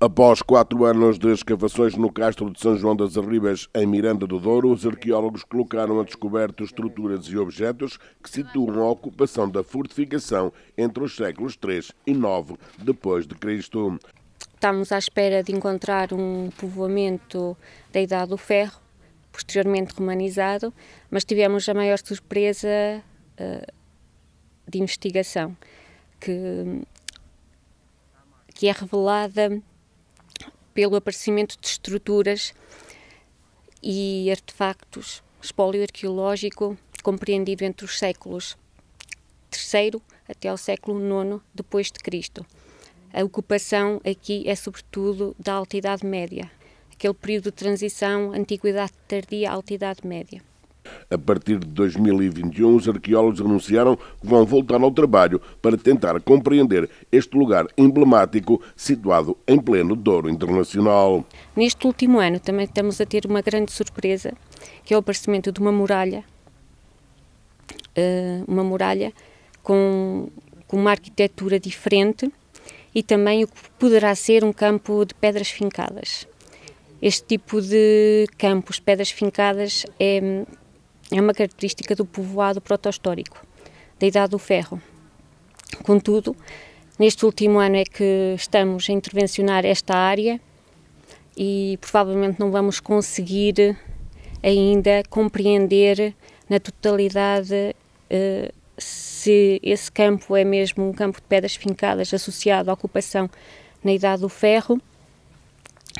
Após quatro anos de escavações no castro de São João das Arribas, em Miranda do Douro, os arqueólogos colocaram a descoberto estruturas e objetos que situam a ocupação da fortificação entre os séculos III e IX depois de Cristo. Estamos à espera de encontrar um povoamento da Idade do Ferro, posteriormente romanizado, mas tivemos a maior surpresa uh, de investigação, que, que é revelada pelo aparecimento de estruturas e artefactos, espólio arqueológico compreendido entre os séculos III até ao século IX depois de Cristo. A ocupação aqui é sobretudo da Alta Idade Média, aquele período de transição antiguidade tardia à Alta Idade Média. A partir de 2021, os arqueólogos anunciaram que vão voltar ao trabalho para tentar compreender este lugar emblemático situado em pleno Douro Internacional. Neste último ano também estamos a ter uma grande surpresa, que é o aparecimento de uma muralha, eh, uma muralha com, com uma arquitetura diferente e também o que poderá ser um campo de pedras fincadas. Este tipo de campos, pedras fincadas, é, é uma característica do povoado protohistórico, da Idade do Ferro. Contudo, neste último ano é que estamos a intervencionar esta área e provavelmente não vamos conseguir ainda compreender na totalidade eh, se esse campo é mesmo um campo de pedras fincadas associado à ocupação na Idade do Ferro.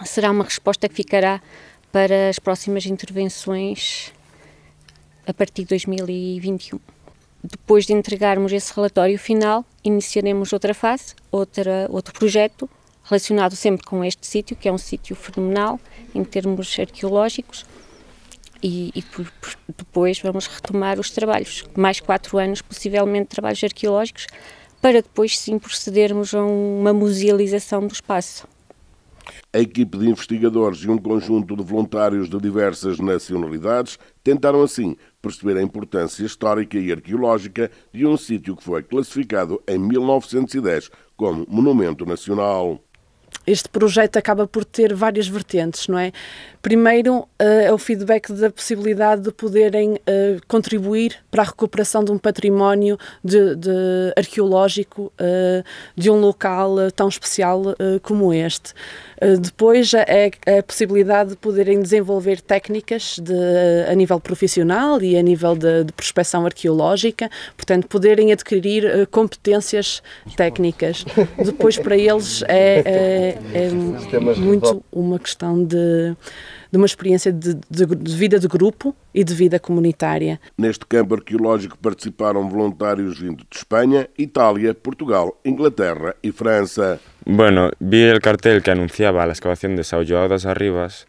Será uma resposta que ficará para as próximas intervenções a partir de 2021. Depois de entregarmos esse relatório final, iniciaremos outra fase, outra, outro projeto, relacionado sempre com este sítio, que é um sítio fenomenal em termos arqueológicos, e, e depois vamos retomar os trabalhos, mais quatro anos, possivelmente, trabalhos arqueológicos, para depois sim procedermos a uma musealização do espaço. A equipe de investigadores e um conjunto de voluntários de diversas nacionalidades tentaram assim perceber a importância histórica e arqueológica de um sítio que foi classificado em 1910 como Monumento Nacional este projeto acaba por ter várias vertentes, não é? Primeiro, uh, é o feedback da possibilidade de poderem uh, contribuir para a recuperação de um património de, de arqueológico uh, de um local tão especial como este. depois, é a possibilidade de poderem desenvolver técnicas de, a nível profissional e a nível de, de prospecção arqueológica, portanto, poderem adquirir competências técnicas. Depois, para eles, é é, é muito uma questão de, de uma experiência de, de, de, vida de grupo e de vida comunitária. Neste campo arqueológico participaram voluntários vindos de Espanha, Itália, Portugal, Inglaterra e França. Bueno, vi o cartel que anunciava a escavação de São João das Arribas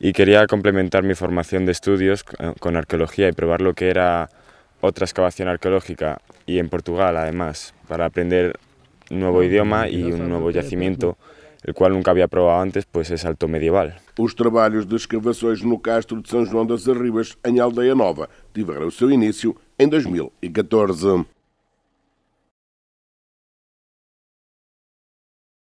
e queria complementar minha formação de estudos com arqueologia e provar o que era outra escavação arqueológica e em Portugal además, para aprender um novo idioma e um novo yacimiento o qual nunca havia provado antes, pois é salto medieval. Os trabalhos de escavações no Castro de São João das Arribas, em Aldeia Nova, tiveram o seu início em 2014.